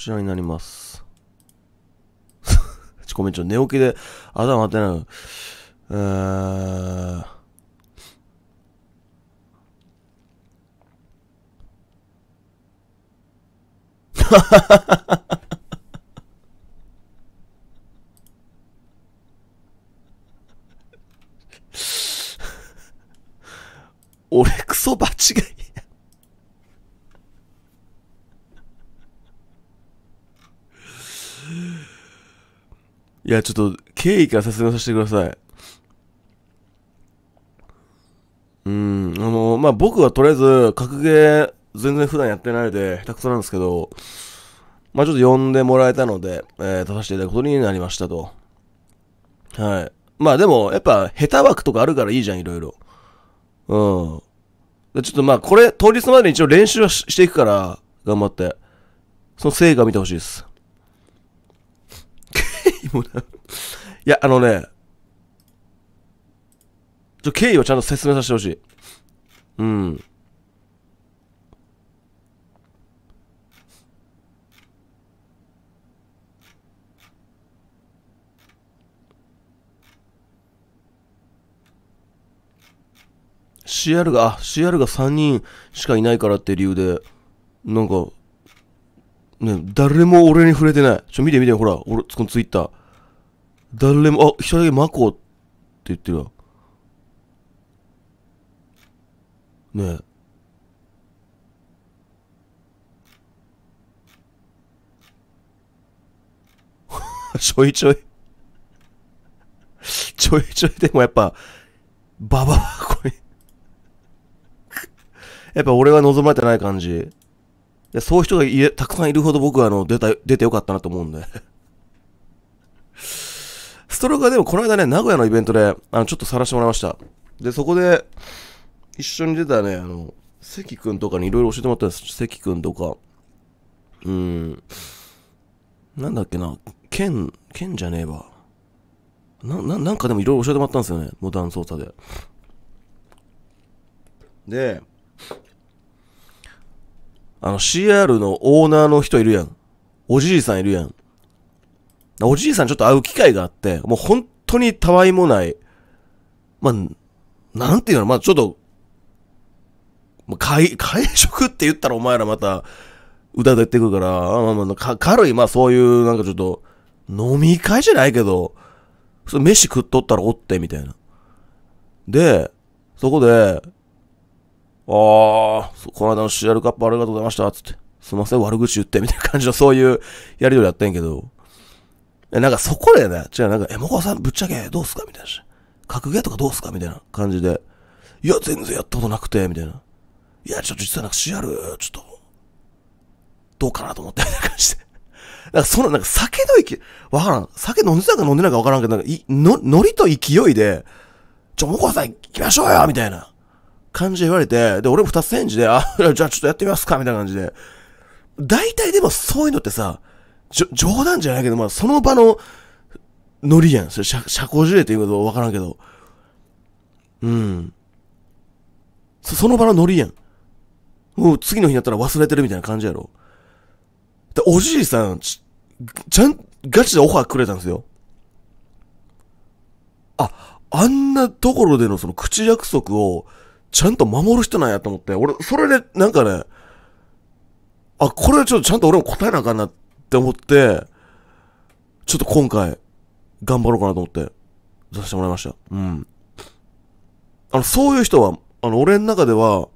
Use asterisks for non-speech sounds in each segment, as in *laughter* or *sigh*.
ちらになります。*laughs* ごめん、ちょ、寝起きで頭当てない。うー、*laughs* 俺クソ間違いいや、ちょっと、経緯から説明させてください。うん、あの、まあ、僕はとりあえず、格ゲー、全然普段やってないで、下手くそなんですけど、まあ、ちょっと呼んでもらえたので、えー、出させていただくことになりましたと。はい。まあ、でも、やっぱ、下手枠とかあるからいいじゃん、いろいろ。うん。ちょっとまあ、これ、当日までに一応練習はしていくから、頑張って。その成果見てほしいです。もないや、あのね、ちょ、経緯をちゃんと説明させてほしい。うん。CR が、あ、CR が3人しかいないからって理由で、なんか、ね、誰も俺に触れてない。ちょ、見て見て、ほら、俺、このツイッター。誰も、あ、一人だけマコって言ってるわ。ねえ。*laughs* ちょいちょいちょいちょいでもやっぱ、ババア、こ *laughs* れやっぱ俺は望まれてない感じ。でそういう人がたくさんいるほど僕はあの出た出てよかったなと思うんで *laughs* ストロークはでもこの間ね、名古屋のイベントで、あの、ちょっと晒してもらいました。で、そこで、一緒に出たね、あの、関くんとかにいろいろ教えてもらったんです。関くんとか。うーん。なんだっけな、剣、剣じゃねえわ。な、ななんかでもいろいろ教えてもらったんですよね。モダン操作で。で、あの CR のオーナーの人いるやん。おじいさんいるやん。おじいさんちょっと会う機会があって、もう本当にたわいもない、まあ、なんていうの、まあちょっと、ま会、会食って言ったらお前らまた、歌ってくるから、まあまあ、か軽い、まあそういう、なんかちょっと、飲み会じゃないけど、そ飯食っとったらおって、みたいな。で、そこで、ああ、この間の CR カップありがとうございました、つって。すみません、悪口言って、みたいな感じのそういうやりとりやったんやけど、え、なんかそこでね、違う、なんか、え、もこさんぶっちゃけどうすかみたいな。格ゲーとかどうすかみたいな感じで。いや、全然やったことなくて、みたいな。いや、ちょっと実はなんか CR、ちょっと、どうかなと思って、みたいな感じで。なんかその、なんか酒の勢、わからん。酒飲んでたか飲んでないかわからんけど、なんか、い、の、ノリと勢いで、ちょ、もこさん行きましょうよみたいな。感じで言われて、で、俺も二つ返事で、あ、*laughs* じゃあちょっとやってみますか、みたいな感じで。大体でもそういうのってさ、じょ、冗談じゃないけど、まあ、その場のノリやん。それ社、社交辞令っていうことわからんけど。うん。そ、その場のノリやん。もう次の日になったら忘れてるみたいな感じやろ。で、おじいさん、ち、ちゃん、ガチでオファーくれたんですよ。あ、あんなところでのその口約束を、ちゃんと守る人なんやと思って、俺、それで、なんかね、あ、これはちょっとちゃんと俺も答えなあかんなって思って、ちょっと今回、頑張ろうかなと思って、出させてもらいました。うん。あの、そういう人は、あの、俺の中では、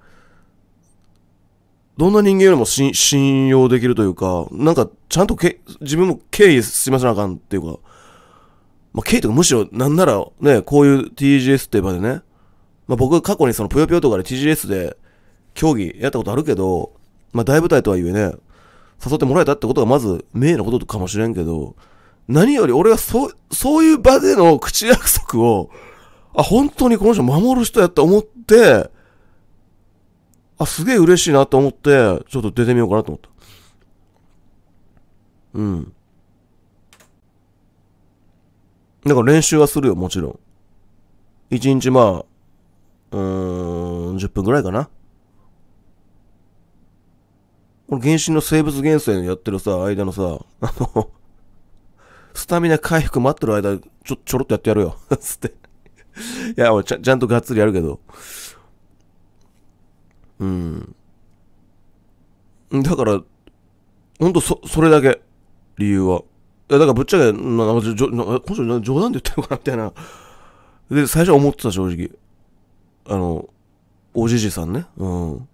どんな人間よりも信用できるというか、なんか、ちゃんとけ自分も敬意すいませんあかんっていうか、まあ、敬意とかむしろ、なんなら、ね、こういう TGS って場でね、まあ、僕過去にそのぷよぷよとかで TGS で競技やったことあるけど、まあ、大舞台とはいえね、誘ってもらえたってことがまず名誉なことかもしれんけど、何より俺はそう、そういう場での口約束を、あ、本当にこの人守る人やって思って、あ、すげえ嬉しいなと思って、ちょっと出てみようかなと思った。うん。だから練習はするよ、もちろん。一日まあ、うーん、10分ぐらいかな。こ原神の生物原生やってるさ、間のさ、あの、スタミナ回復待ってる間、ちょ、ちょろっとやってやるよ。*laughs* つって。いや、俺ちゃ、ちゃんとがっつりやるけど。うん。だから、ほんと、そ、それだけ。理由は。いや、だからぶっちゃけ、な、な、じょ、な、冗談で言ってるのかなみたいな。で、最初は思ってた、正直。あの、おじじさんね。うん。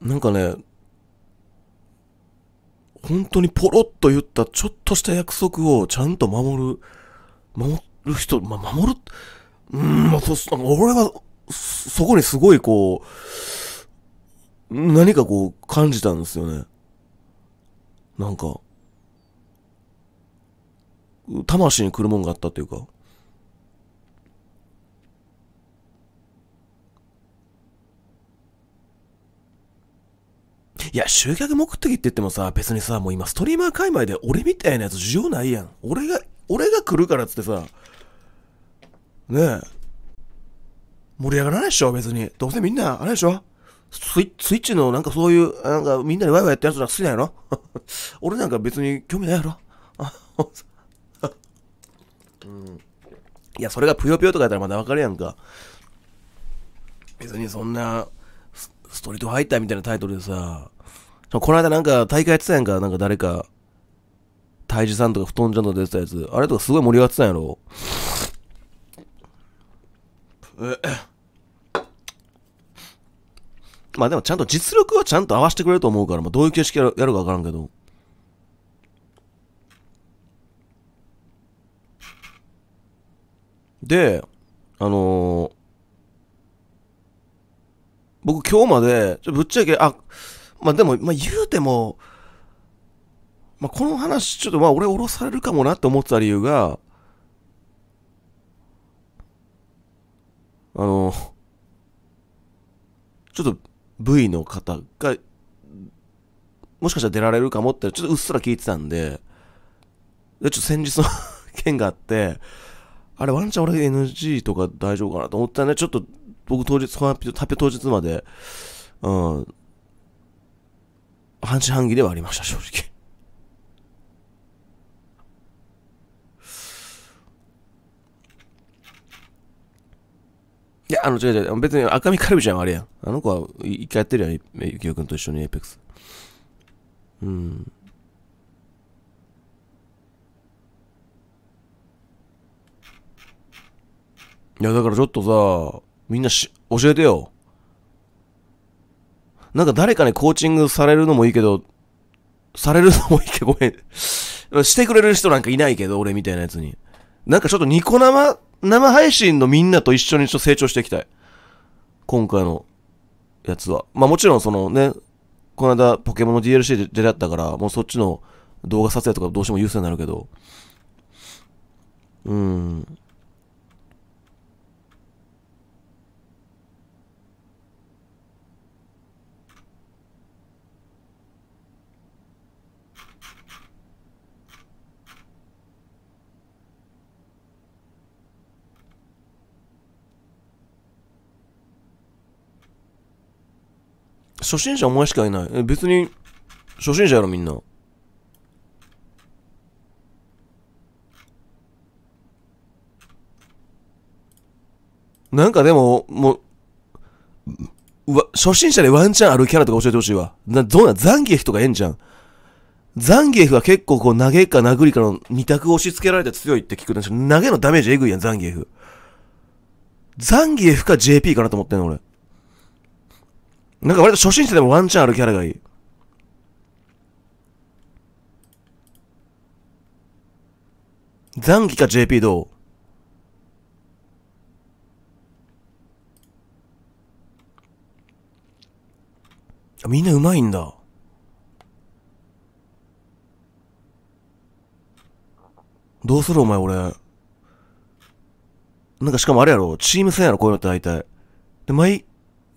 なんかね、本当にポロッと言ったちょっとした約束をちゃんと守る、守る人、まあ、守る、うん、まあ、そ、俺は、そこにすごいこう、何かこう感じたんですよね。なんか、魂に来るもんがあったというか。いや、集客目的って言ってもさ、別にさ、もう今、ストリーマー界隈で俺みたいなやつ需要ないやん。俺が、俺が来るからっつってさ、ねえ、盛り上がらないでしょ、別に。どうせみんな、あれでしょスイッチのなんかそういう、なんかみんなでワイワイやってるやつら好きなんやろ *laughs* 俺なんか別に興味ないやろ *laughs* うん。いや、それがぷよぷよとかやったらまだわかるやんか。別にそんなス、ストリートファイターみたいなタイトルでさ、この間なんか大会やってたやんか、なんか誰か、泰治さんとか布団ちゃんとか出てたやつ。あれとかすごい盛り上がってたんやろ。まあでもちゃんと実力はちゃんと合わせてくれると思うから、まあ、どういう形式やるかわからんけど。で、あのー、僕今日まで、ぶっちゃけ、あ、まあでも、まあ言うても、まあこの話、ちょっとまあ俺降ろされるかもなって思ってた理由が、あのー、ちょっと V の方が、もしかしたら出られるかもって、ちょっとうっすら聞いてたんで、でちょっと先日の *laughs* 件があって、あれワンちゃん俺 NG とか大丈夫かなと思ったね。ちょっと僕当日、発表当日まで、うん、半信半疑ではありました、正直。いや、あの、違う違う、別に赤身カルビちゃんはあれやん。あの子は、一回やってるやん、ゆきおくんと一緒にエイペックス。うん。いや、だからちょっとさ、みんなし、教えてよ。なんか誰かにコーチングされるのもいいけど、されるのもいいけど、ごめん。してくれる人なんかいないけど、俺みたいなやつに。なんかちょっとニコ生、生配信のみんなと一緒にちょっと成長していきたい。今回のやつは。まあもちろんそのね、この間ポケモンの DLC で出会ったから、もうそっちの動画撮影とかどうしても優先になるけど。うん。初心者お前しかいない。え、別に、初心者やろみんな。なんかでも、もう、うわ、初心者でワンチャンあるキャラとか教えてほしいわ。な、どうなんザンギエフとかええんじゃん。ザンギエフは結構こう投げか殴りかの二択押し付けられて強いって聞くんですけど、投げのダメージえぐいやん、ザンギエフ。ザンギエフか JP かなと思ってんの、俺。なんか割と初心者でもワンチャンあるキャラがいい。残機か JP どうみんなうまいんだ。どうするお前俺。なんかしかもあれやろチーム戦やろこういうのって大体。で、毎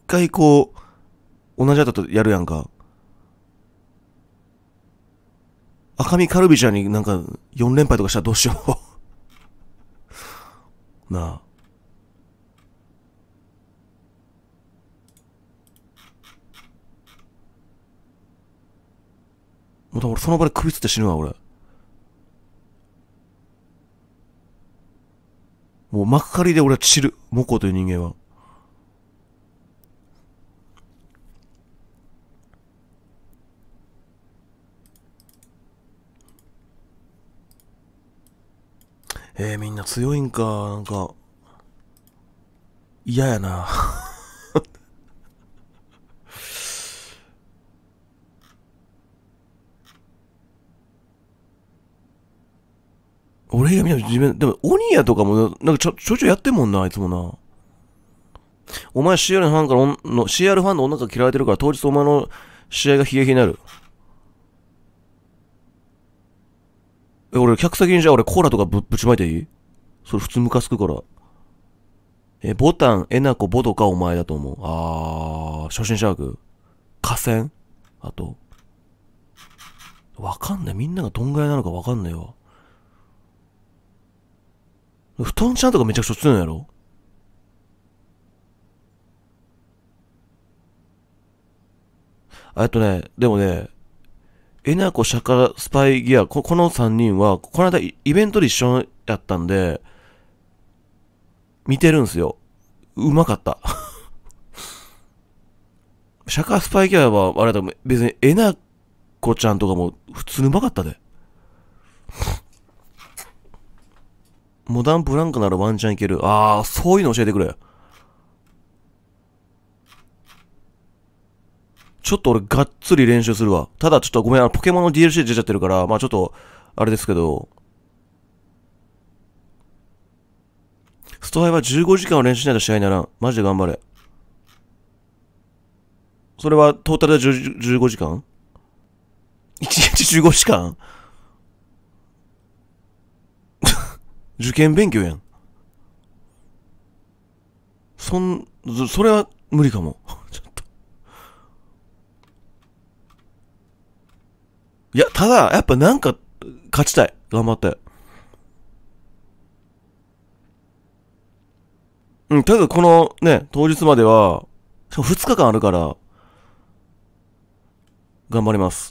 回こう、同じやとやるやんか。赤身カルビちゃんになんか4連敗とかしたらどうしよう *laughs* なあ。もうだ俺その場で首つって死ぬわ、俺。もう幕張で俺は散る。モコという人間は。えー、みんな強いんか、なんか、嫌やな。*laughs* 俺が見た自分、でも、オニアとかも、なんかちょ、ちょいちょいやってんもんな、あいつもな。お前 CR のファンからの、CR ファンの女が嫌われてるから、当日お前の試合が悲劇になる。え、俺、客席にじゃあ俺コーラとかぶ、ぶちまいていいそれ普通ムカつくから。え、ボタン、えなこ、ボドかお前だと思う。あー、初心者枠。河川あと。わかんない。みんながどんぐらいなのかわかんないわ。布団ちゃんとかめちゃくちゃ強いのやろえっとね、でもね、えなこ、シャカ、スパイギア、ここの3人は、この間イベントで一緒やったんで、見てるんすよ。うまかった。*laughs* シャカスパイギアは、あれだ、別に、えなこちゃんとかも普通にうまかったで。*laughs* モダンブランカならワンチャンいける。ああ、そういうの教えてくれ。ちょっと俺がっつり練習するわ。ただちょっとごめん、あの、ポケモンの DLC 出ちゃってるから、まあちょっと、あれですけど、ストハイは15時間を練習しないと試合にならん。マジで頑張れ。それはトータルで15時間 ?1 日15時間 *laughs* 受験勉強やん。そん、それは無理かも。*laughs* いや、ただ、やっぱなんか、勝ちたい。頑張って。うん、ただこのね、当日までは、2日間あるから、頑張ります。